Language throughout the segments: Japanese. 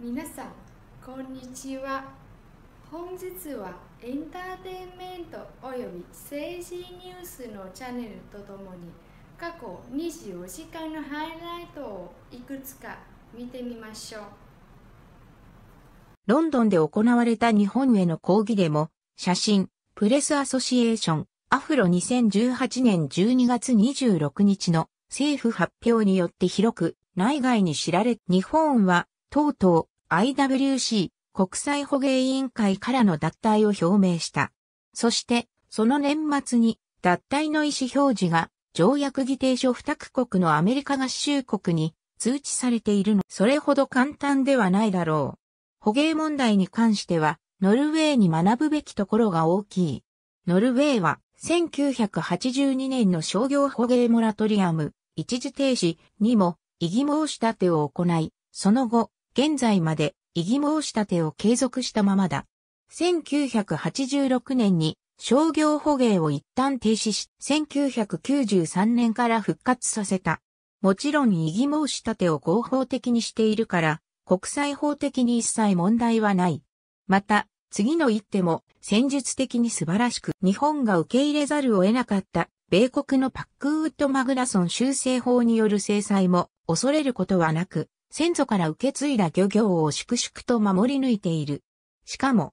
皆さんこんにちは本日はエンターテインメントおよび政治ニュースのチャンネルとともに過去24時間のハイライトをいくつか見てみましょうロンドンで行われた日本への抗議デモ写真プレスアソシエーションアフロ2018年12月26日の政府発表によって広く内外に知られ、日本はとうとう IWC 国際捕鯨委員会からの脱退を表明した。そして、その年末に脱退の意思表示が条約議定書2区国のアメリカ合衆国に通知されているの。それほど簡単ではないだろう。捕鯨問題に関しては、ノルウェーに学ぶべきところが大きい。ノルウェーは、1982年の商業捕鯨モラトリアム、一時停止にも、異議申し立てを行い、その後、現在まで異議申し立てを継続したままだ。1986年に商業捕鯨を一旦停止し、1993年から復活させた。もちろん異議申し立てを合法的にしているから、国際法的に一切問題はない。また、次の一手も戦術的に素晴らしく、日本が受け入れざるを得なかった米国のパックウッド・マグラソン修正法による制裁も恐れることはなく、先祖から受け継いだ漁業を粛々と守り抜いている。しかも、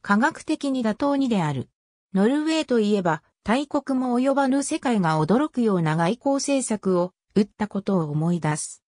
科学的に妥当にである。ノルウェーといえば、大国も及ばぬ世界が驚くような外交政策を打ったことを思い出す。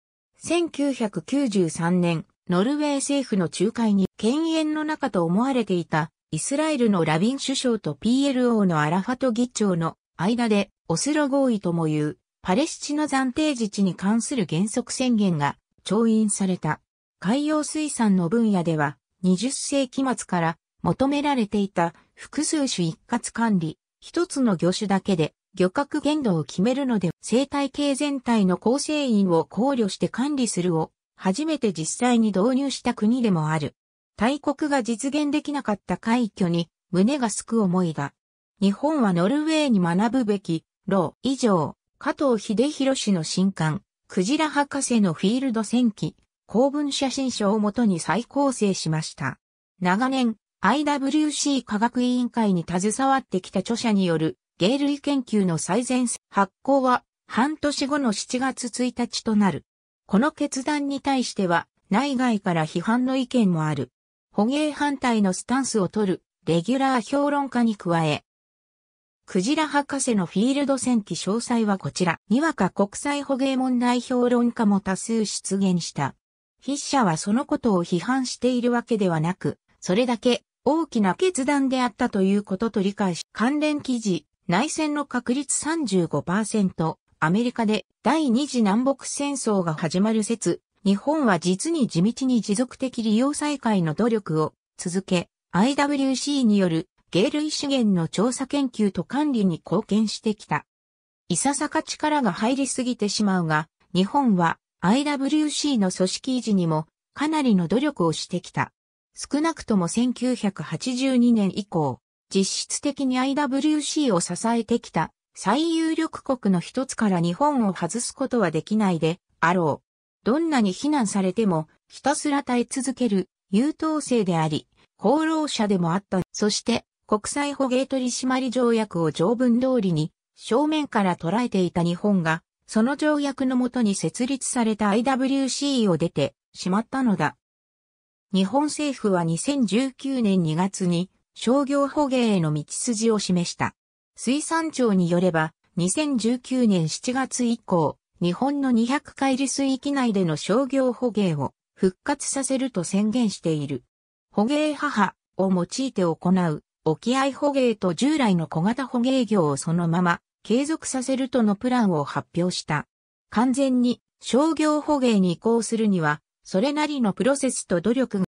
1993年、ノルウェー政府の仲介に犬猿の中と思われていたイスラエルのラビン首相と PLO のアラファト議長の間でオスロ合意ともいうパレスチナ暫定自治に関する原則宣言が調印された。海洋水産の分野では、20世紀末から求められていた複数種一括管理、一つの魚種だけで漁獲限度を決めるので生態系全体の構成員を考慮して管理するを初めて実際に導入した国でもある。大国が実現できなかった快挙に胸がすく思いだ。日本はノルウェーに学ぶべき、ロ以上、加藤秀弘氏の新刊、クジラ博士のフィールド戦記、公文写真書をもとに再構成しました。長年、IWC 科学委員会に携わってきた著者による、芸類研究の最前発行は、半年後の7月1日となる。この決断に対しては、内外から批判の意見もある。捕鯨反対のスタンスを取る、レギュラー評論家に加え、クジラ博士のフィールド戦記詳細はこちら。にわか国際捕鯨問題評論家も多数出現した。筆者はそのことを批判しているわけではなく、それだけ大きな決断であったということと理解し、関連記事、内戦の確率35%、アメリカで第二次南北戦争が始まる説、日本は実に地道に持続的利用再開の努力を続け、IWC による鯨類資源の調査研究と管理に貢献してきた。いささか力が入りすぎてしまうが、日本は IWC の組織維持にもかなりの努力をしてきた。少なくとも1982年以降、実質的に IWC を支えてきた最有力国の一つから日本を外すことはできないであろう。どんなに非難されてもひたすら耐え続ける優等生であり、功労者でもあった。そして国際捕鯨取締条約を条文通りに正面から捉えていた日本が、その条約のもとに設立された IWC を出てしまったのだ。日本政府は2019年2月に商業捕鯨への道筋を示した。水産庁によれば、2019年7月以降、日本の200海里水域内での商業捕鯨を復活させると宣言している。捕鯨母を用いて行う沖合捕鯨と従来の小型捕鯨業をそのまま継続させるとのプランを発表した。完全に商業捕鯨に移行するには、それなりのプロセスと努力が